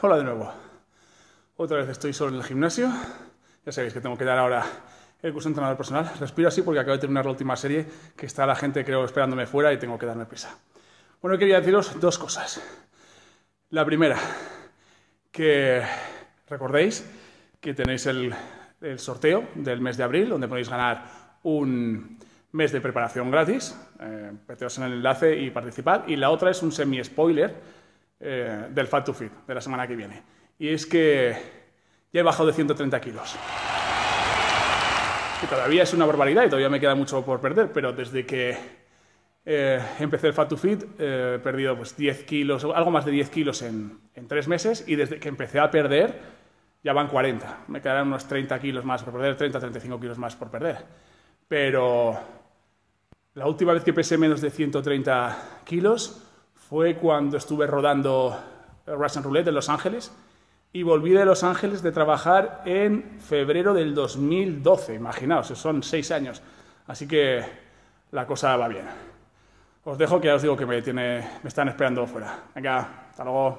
Hola de nuevo. Otra vez estoy solo en el gimnasio. Ya sabéis que tengo que dar ahora el curso de entrenador personal. Respiro así porque acabo de terminar la última serie que está la gente, creo, esperándome fuera y tengo que darme prisa. Bueno, quería deciros dos cosas. La primera, que recordéis que tenéis el, sorteo del mes de abril, donde podéis ganar un mes de preparación gratis. Eh, meteos en el enlace y participar. Y la otra es un semi-spoiler eh, del Fat to Fit de la semana que viene. Y es que ya he bajado de 130 kilos. Que todavía es una barbaridad y todavía me queda mucho por perder, pero desde que eh, empecé el Fat to Fit eh, he perdido pues, 10 kilos, algo más de 10 kilos en, en 3 meses y desde que empecé a perder ya van 40. Me quedan unos 30 kilos más por perder, 30, 35 kilos más por perder. Pero la última vez que pesé menos de 130 kilos fue cuando estuve rodando Russian Roulette en Los Ángeles y volví de Los Ángeles de trabajar en febrero del 2012, imaginaos, son seis años. Así que la cosa va bien. Os dejo que ya os digo que me, me están esperando fuera. Venga, hasta luego.